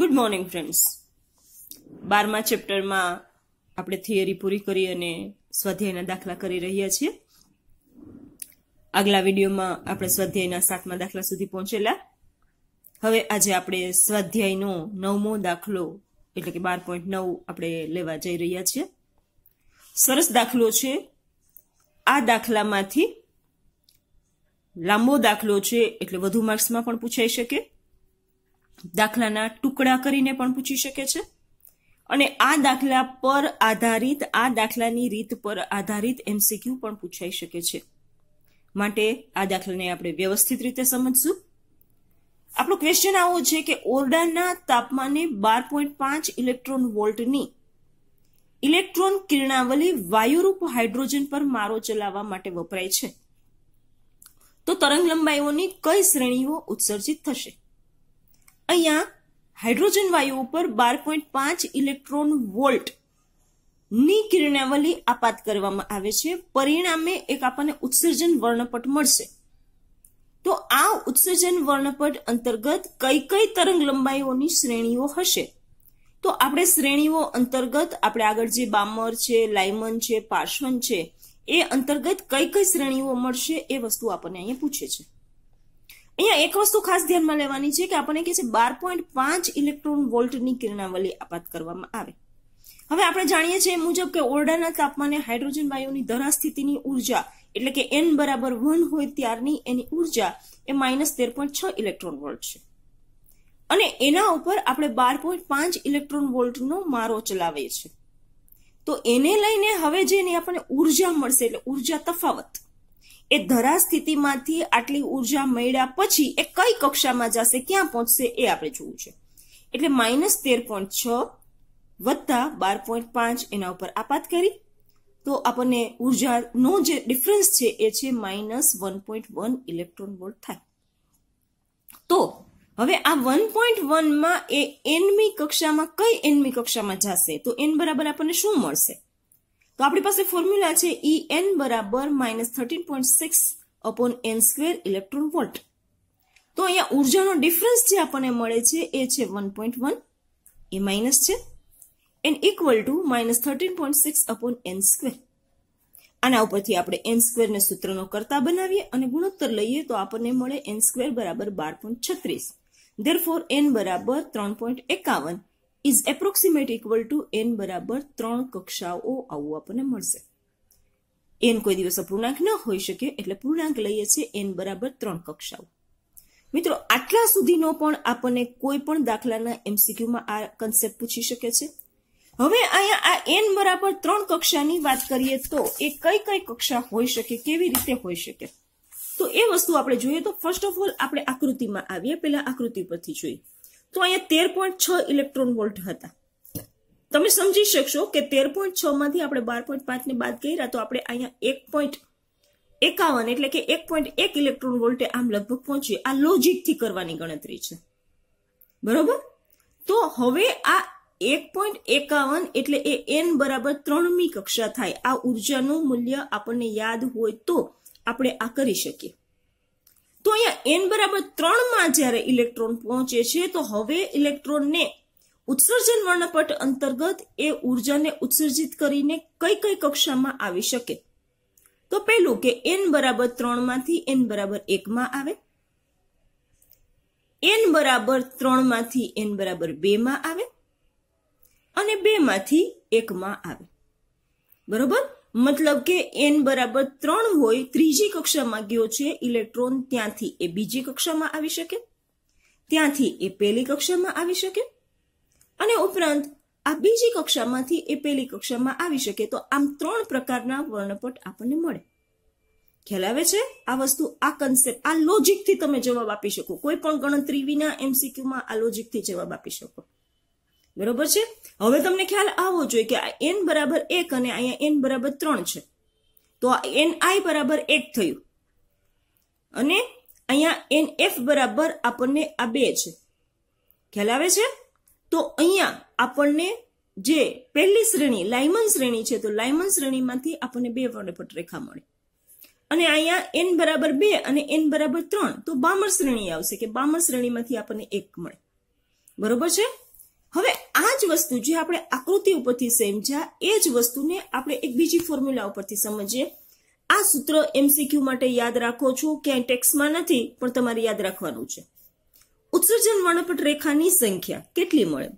good morning friends બારમા ચેપ્ટરમાં આપણે theory પૂરી કરી અને સ્વાધ્યાયના દાખલા કરી રહ્યા છીએ આગલા વિડીયોમાં આપણે સ્વાધ્યાયના સાતમા દાખલા સુધી પહોંચેલા હવે આજે આપણે સ્વાધ્યાયનો નવમો દાખલો એટલે કે બાર પોઈન્ટ નવ આપણે લેવા જઈ રહ્યા છીએ સરસ દાખલો છે આ દાખલામાંથી લાંબો દાખલો છે એટલે વધુ માર્ક્સમાં પણ પૂછાઈ શકે દાખલાના ટુકડા કરીને પણ પૂછી શકે છે અને આ દાખલા પર આધારિત આ દાખલાની રીત પર આધારિત એમસીક્યુ પણ પૂછાઈ શકે છે માટે આ દાખલાને આપણે વ્યવસ્થિત રીતે સમજશું આપણો ક્વેશ્ચન આવો છે કે ઓરડાના તાપમાને બાર પોઈન્ટ પાંચ ઇલેક્ટ્રોન વોલ્ટની ઇલેક્ટ્રોન કિરણાવલી વાયુરૂપ હાઇડ્રોજન પર મારો ચલાવવા માટે વપરાય છે તો તરંગ લંબાઈઓની કઈ શ્રેણીઓ ઉત્સર્જિત થશે અહીંયા હાઇડ્રોજન વાયુ ઉપર બાર પોઈન્ટ પાંચ ઇલેક્ટ્રોન વોલ્ટ ની કિરણાવલી આપાત કરવામાં આવે છે પરિણામે એક આપણને ઉત્સર્જન વર્ણપટ મળશે તો આ ઉત્સર્જન વર્ણપટ અંતર્ગત કઈ કઈ તરંગ લંબાઈઓની શ્રેણીઓ હશે તો આપણે શ્રેણીઓ અંતર્ગત આપણે આગળ જે બામર છે લાઇમન છે પાર્શ્વન છે એ અંતર્ગત કઈ કઈ શ્રેણીઓ મળશે એ વસ્તુ આપણને અહીંયા પૂછે છે અહીંયા એક વસ્તુ ખાસ ધ્યાનમાં લેવાની છે કે આપણને કહે છે બાર પોઈન્ટ પાંચ ઇલેક્ટ્રોન વોલ્ટની કિરણાવલી આપાત કરવામાં આવે હવે આપણે જાણીએ છીએ મુજબ કે ઓરડાના તાપમાને હાઇડ્રોજન વાયુની ધરાસ્થિતિની ઉર્જા એટલે કે એન બરાબર વન હોય ત્યારની એની ઉર્જા એ માઇનસ તેર પોઈન્ટ છ ઇલેક્ટ્રોન વોલ્ટ છે અને એના ઉપર આપણે બાર પોઈન્ટ પાંચ ઇલેક્ટ્રોન વોલ્ટનો મારો ચલાવે છે તો એને લઈને હવે જેની આપણને ઉર્જા મળશે એટલે ઉર્જા તફાવત એ ધરા સ્થિતિમાંથી આટલી ઉર્જા મળ્યા પછી એ કઈ કક્ષામાં જશે ક્યાં પહોંચશે એ આપણે જોવું છે એટલે માઇનસ તેર પોઈન્ટ છ વત્તા બાર પોઈન્ટ પાંચ એના ઉપર આપાત કરી તો આપણને ઉર્જાનો જે ડિફરન્સ છે એ છે minus one point one electron volt થાય તો હવે આ વન પોઈન્ટ વનમાં એ એનમી કક્ષામાં કઈ એનમી કક્ષામાં જશે તો એન બરાબર આપણને શું મળશે તો આપણી પાસે ફોર્મ્યુલા છે ઈ e એન બરાબર minus thirteen point six upon N square electron volt તો અહીંયા ઉર્જાનો ડિફરન્સ જે આપણને મળે છે એ છે વન પોઈન્ટ વન એ માઇનસ છે N equal to minus thirteen point six upon N square આના ઉપરથી આપણે એન સ્ક્વેરને સૂત્રનો કરતા બનાવીએ અને ગુણોત્તર લઈએ તો આપણને મળે એન સ્ક્વેર બરાબર બાર પોઈન્ટ છત્રીસ ધેર ફોર એન બરાબર ત્રણ પોઈન્ટ એકાવન is approximate equal to n બરાબર ત્રણ કક્ષાઓ આવું આપણને મળશે એન કોઈ દિવસ અપૂર્ણાંક ન હોઈ શકે એટલે પૂર્ણાંક લઈએ છીએ એન બરાબર ત્રણ કક્ષાઓ મિત્રો આટલા સુધીનો પણ આપણને કોઈ પણ દાખલાના એમસીક્યુમાં આ કન્સેપ્ટ પૂછી શકે છે હવે અહીંયા આ એન બરાબર ત્રણ કક્ષાની વાત કરીએ તો એ કઈ કઈ કક્ષા હોઈ શકે કેવી રીતે હોઈ શકે તો એ વસ્તુ આપણે જોઈએ તો ફર્સ્ટ ઓફ ઓલ આપણે આકૃતિમાં આવીએ પહેલા આકૃતિ પરથી જોઈએ તો અહીંયા તેર પોઈન્ટ છ ઇલેક્ટ્રોન વોલ્ટ હતા તમે સમજી શકશો કે તેર પોઈન્ટ છ માંથી આપણે બાર પોઈન્ટ પાંચને બાદ કર્યા તો આપણે અહીંયા એક પોઈન્ટ એકાવન એટલે કે એક પોઈન્ટ એક ઇલેક્ટ્રોન વોલ્ટે આમ લગભગ પહોંચીએ આ લોજિકથી કરવાની ગણતરી છે બરોબર તો હવે આ એક પોઈન્ટ એકાવન એટલે એ એન બરાબર ત્રણમી કક્ષા થાય આ ઉર્જાનું મૂલ્ય આપણને યાદ હોય તો આપણે આ કરી શકીએ તો અહીંયા એન બરાબર ત્રણમાં જ્યારે ઇલેક્ટ્રોન પહોંચે છે તો હવે ઇલેક્ટ્રોનને ઉત્સર્જન વર્ણપટ અંતર્ગત એ ઉર્જાને ઉત્સર્જિત કરીને કઈ કઈ કક્ષામાં આવી શકે તો પહેલું કે એન બરાબર ત્રણમાંથી એન બરાબર એકમાં આવે એન બરાબર ત્રણમાંથી એન બરાબર બેમાં આવે અને બેમાંથી એકમાં આવે બરોબર મતલબ કે એન બરાબર ત્રણ હોય ત્રીજી કક્ષામાં ગયો છે ઇલેક્ટ્રોન ત્યાંથી એ બીજી કક્ષામાં આવી શકે ત્યાંથી એ પહેલી કક્ષામાં આવી શકે અને ઉપરાંત આ બીજી કક્ષામાંથી એ પહેલી કક્ષામાં આવી શકે તો આમ ત્રણ પ્રકારના વર્ણપટ આપણને મળે ખ્યાલ આવે છે આ વસ્તુ આ કન્સેપ્ટ આ લોજિકથી તમે જવાબ આપી શકો કોઈ પણ ગણતરી વિના એમસીક્યુમાં આ લોજિકથી જવાબ આપી શકો બરોબર છે હવે તમને ખ્યાલ આવવો જોઈએ કે આ એન બરાબર એક અને અહીંયા એન બરાબર ત્રણ છે તો આ એન આઈ બરાબર એક થયું અને અહીંયા એન એફ બરાબર આપણને આ બે છે ખ્યાલ આવે છે તો અહીંયા આપણને જે પહેલી શ્રેણી લાયમન શ્રેણી છે તો લાયમન શ્રેણીમાંથી આપણને બે વર્ણપટ રેખા મળે અને અહીંયા એન બરાબર બે અને એન બરાબર ત્રણ તો બામર શ્રેણી આવશે કે બામર શ્રેણીમાંથી આપણને એક મળે બરોબર છે હવે આ જ વસ્તુ જે આપણે આકૃતિ ઉપરથી સમજ્યા એ જ વસ્તુને આપણે એક બીજી ફોર્મ્યુલા ઉપરથી સમજીએ આ સૂત્ર એમસીક્યુ માટે યાદ રાખો છો ક્યાંય ટેક્સમાં નથી પણ તમારે યાદ રાખવાનું છે ઉત્સર્જન વર્ણપટ રેખાની સંખ્યા કેટલી મળે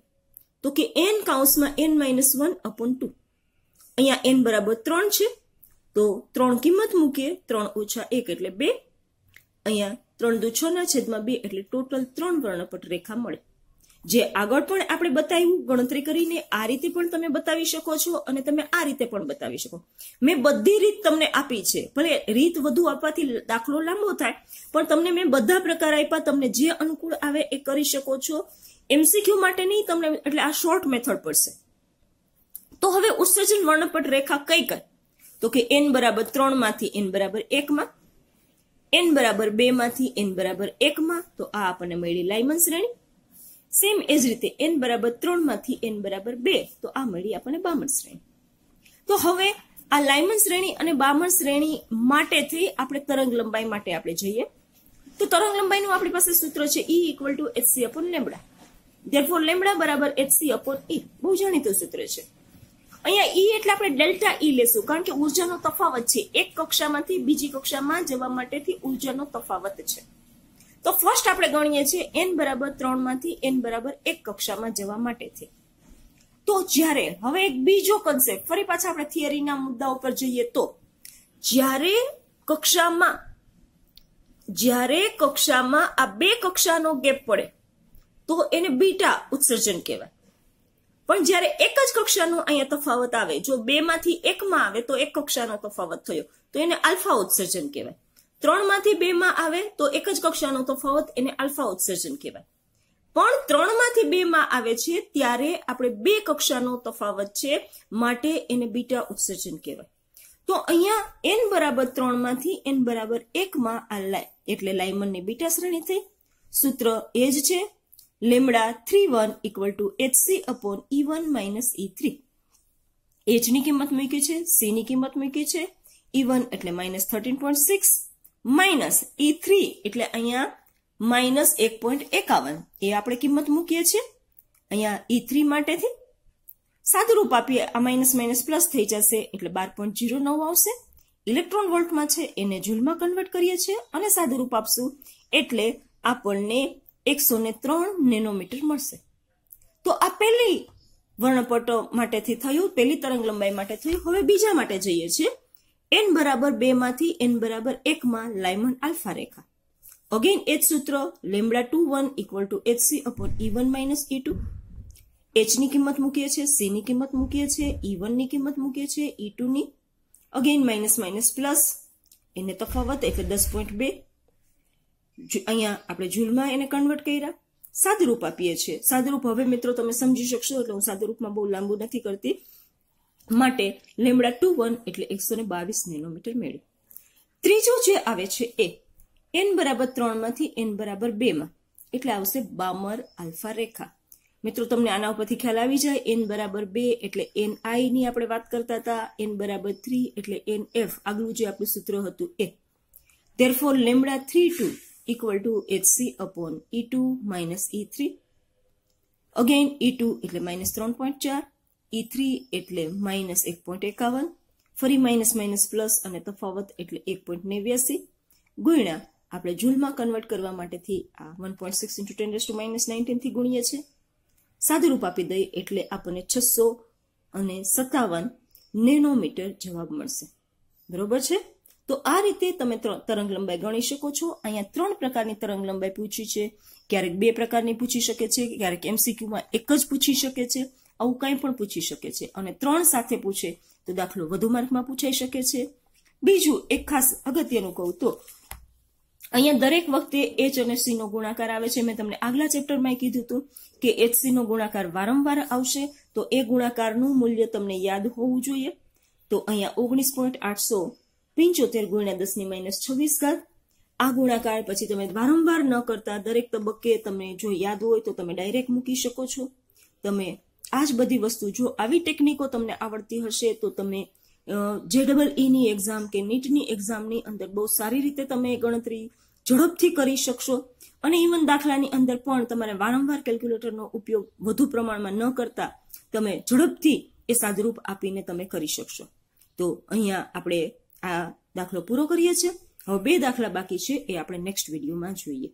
તો કે એન કાઉન્સમાં n minus one upon two અહીંયા એન બરાબર ત્રણ છે તો ત્રણ કિંમત મૂકીએ ત્રણ ઓછા એક એટલે બે અહીંયા ત્રણ દુ છેદમાં બે એટલે ટોટલ ત્રણ વર્ણપટ રેખા મળે જે આગળ પણ આપણે બતાવ્યું ગણતરી કરીને આ રીતે પણ તમે બતાવી શકો છો અને તમે આ રીતે પણ બતાવી શકો મેં બધી રીત તમને આપી છે ભલે રીત વધુ આપવાથી દાખલો લાંબો થાય પણ તમને મેં બધા પ્રકાર આપ્યા તમને જે અનુકૂળ આવે એ કરી શકો છો એમસીક્યુ માટે નહીં તમને એટલે આ શોર્ટ મેથડ પડશે તો હવે ઉત્સર્જન વર્ણપટ રેખા કઈ કઈ તો કે એન બરાબર ત્રણ માંથી એન બરાબર એકમાં એન બરાબર બે માંથી એન બરાબર એકમાં તો આ આપણને મળી લાઇમન શ્રેણી સેમ એ જ રીતે એન બરાબર ત્રણમાંથી એન બરાબર બે તો આ મળી આપણને બામણ શ્રેણી તો હવે આ લાયમન શ્રેણી અને બામણ શ્રેણી માટેથી આપણે તરંગ લંબાઈ માટે આપણે જઈએ તો તરંગ લંબાઈનું આપણી પાસે સૂત્ર છે E equal to hc upon lambda therefore lambda બરાબર એચસી અપોન ઈ બહુ જાણીતું સૂત્ર છે અહીંયા ઈ e એટલે આપણે ડેલ્ટા ઈ e લેશું કારણ કે ઉર્જાનો તફાવત છે એક કક્ષામાંથી બીજી કક્ષામાં જવા માટેથી ઉર્જાનો તફાવત છે તો ફર્સ્ટ આપણે ગણીએ છીએ એન બરાબર ત્રણમાંથી એન બરાબર એક કક્ષામાં જવા માટેથી તો જ્યારે હવે એક બીજો કન્સેપ્ટ ફરી પાછા આપણે થિયરીના મુદ્દા ઉપર જઈએ તો જ્યારે કક્ષામાં જ્યારે કક્ષામાં આ બે કક્ષાનો ગેપ પડે તો એને બીટા ઉત્સર્જન કહેવાય પણ જ્યારે એક જ કક્ષાનો અહીંયા તફાવત આવે જો બેમાંથી એકમાં આવે તો એક કક્ષાનો તફાવત થયો તો એને આલ્ફા ઉત્સર્જન કહેવાય ત્રણમાંથી બેમાં આવે તો એક જ કક્ષાનો તફાવત એને આલ્ફા ઉત્સર્જન કહેવાય પણ ત્રણમાંથી બેમાં આવે છે ત્યારે આપણે બે કક્ષાનો તફાવત છે માટે એને બીટા ઉત્સર્જન કહેવાય તો અહીંયા એન બરાબર ત્રણમાંથી એન બરાબર એક માં આ લાય એટલે લાયમન લાઇમનની બીટા શ્રેણી થઈ સૂત્ર એ જ છે lambda three one equal to hc upon E one minus E three એચની કિંમત મૂકી છે સી ની કિંમત મૂકી છે ઈ વન e એટલે minus thirteen point six minus E e three એટલે અહીંયા માઇનસ એક પોઈન્ટ એકાવન એ આપણે કિંમત મૂકીએ છીએ અહીંયા ઈ e થ્રી માટેથી સાદુરૂપ આપીએ આ માઇનસ માઇનસ પ્લસ થઈ જશે એટલે બાર પોઈન્ટ ઝીરો નવ આવશે ઇલેક્ટ્રોન વોલ્ટમાં છે એને જૂલમાં કન્વર્ટ કરીએ છીએ અને સાદુરૂપ આપશું એટલે આપણને એકસો ને ત્રણ નેનોમીટર મળશે તો આ પહેલી વર્ણપટો માટેથી થયું પહેલી તરંગ લંબાઈ માટે થયું હવે બીજા માટે જઈએ છીએ એન બરાબર બે માંથી એન બરાબર એકમાં લાયમન આલ્ફા રેખા અગેન એચ સૂત્ર lambda two one equal to h c upon E one minus E e two એચની કિંમત મૂકીએ છીએ સીની કિંમત મૂકીએ છીએ ઈ e વનની કિંમત મૂકીએ છીએ ઈ ટુની અગેન માઇનસ માઇનસ પ્લસ એને તફાવત એટલે દસ પોઈન્ટ બે અહીંયા આપણે જૂલમાં એને કન્વર્ટ કર્યા સાદુરૂપ આપીએ છીએ સાદુરૂપ હવે મિત્રો તમે સમજી શકશો એટલે હું સાદુરૂપમાં બહુ લાંબુ નથી કરતી માટે લેમડા ટુ વન એટલે એકસો ને બાવીસ નેનોમીટર મેળવ્યું ત્રીજું જે આવે છે એ એન બરાબર ત્રણમાંથી એન બરાબર બેમાં એટલે આવશે બામર આલ્ફા રેખા મિત્રો તમને આના ઉપરથી ખ્યાલ આવી જાય એન બરાબર બે એટલે એન આઈની આપણે વાત કરતા હતા એન બરાબર થ્રી એટલે એન એફ આગલું જે આપણું સૂત્ર હતું એ for lambda three two equal e two h c upon E two minus E three again E e two એટલે માઇનસ ત્રણ પોઈન્ટ ચાર ઈ e થ્રી એટલે માઇનસ એક પોઈન્ટ એકાવન ફરી માઇનસ માઇનસ પ્લસ અને તફાવત એટલે એક પોઈન્ટ નેવ્યાસી ગુણ્યા આપણે જૂલમાં કન્વર્ટ કરવા માટેથી આ one point six into ten to minus નાઇન્ટીનથી ગુણીએ છીએ સાદુરૂપ આપી દઈએ એટલે આપણને છસો અને સત્તાવન નેનોમીટર જવાબ મળશે બરોબર છે તો આ રીતે તમે તરંગ લંબાઈ ગણી શકો છો અહીંયા ત્રણ પ્રકારની તરંગ લંબાઈ પૂછી છે ક્યારેક બે પ્રકારની પૂછી શકે છે ક્યારેક એમસીક્યુમાં એક જ પૂછી શકે છે આવું કંઈ પણ પૂછી શકે છે અને ત્રણ સાથે પૂછે તો દાખલો વધુ માર્કમાં પૂછાઈ શકે છે બીજું એક ખાસ અગત્યનું કહું તો અહીંયા દરેક વખતે એચ અને સી ગુણાકાર આવે છે મેં તમને આગલા ચેપ્ટરમાં કીધું હતું કે એચ સી નો ગુણાકાર વારંવાર આવશે તો એ ગુણાકારનું મૂલ્ય તમને યાદ હોવું જોઈએ તો અહીંયા ઓગણીસ પોઈન્ટ આઠસો પિંચોતેર ગુણ્યા દસની માઇનસ છવ્વીસ ઘાત આ ગુણાકાર પછી તમે વારંવાર ન કરતા દરેક તબક્કે તમને જો યાદ હોય તો તમે ડાયરેક્ટ મૂકી શકો છો તમે આ જ બધી વસ્તુ જો આવી ટેકનિકો તમને આવડતી હશે તો તમે જે ડબલ ઈની એક્ઝામ કે નીટની એક્ઝામની અંદર બહુ સારી રીતે તમે ગણતરી ઝડપથી કરી શકશો અને ઇવન દાખલાની અંદર પણ તમારે વારંવાર કેલ્ક્યુલેટરનો ઉપયોગ વધુ પ્રમાણમાં ન કરતા તમે ઝડપથી એ સાદરૂપ આપીને તમે કરી શકશો તો અહીંયા આપણે આ દાખલો પૂરો કરીએ છીએ હવે બે દાખલા બાકી છે એ આપણે નેક્સ્ટ વિડીયોમાં જોઈએ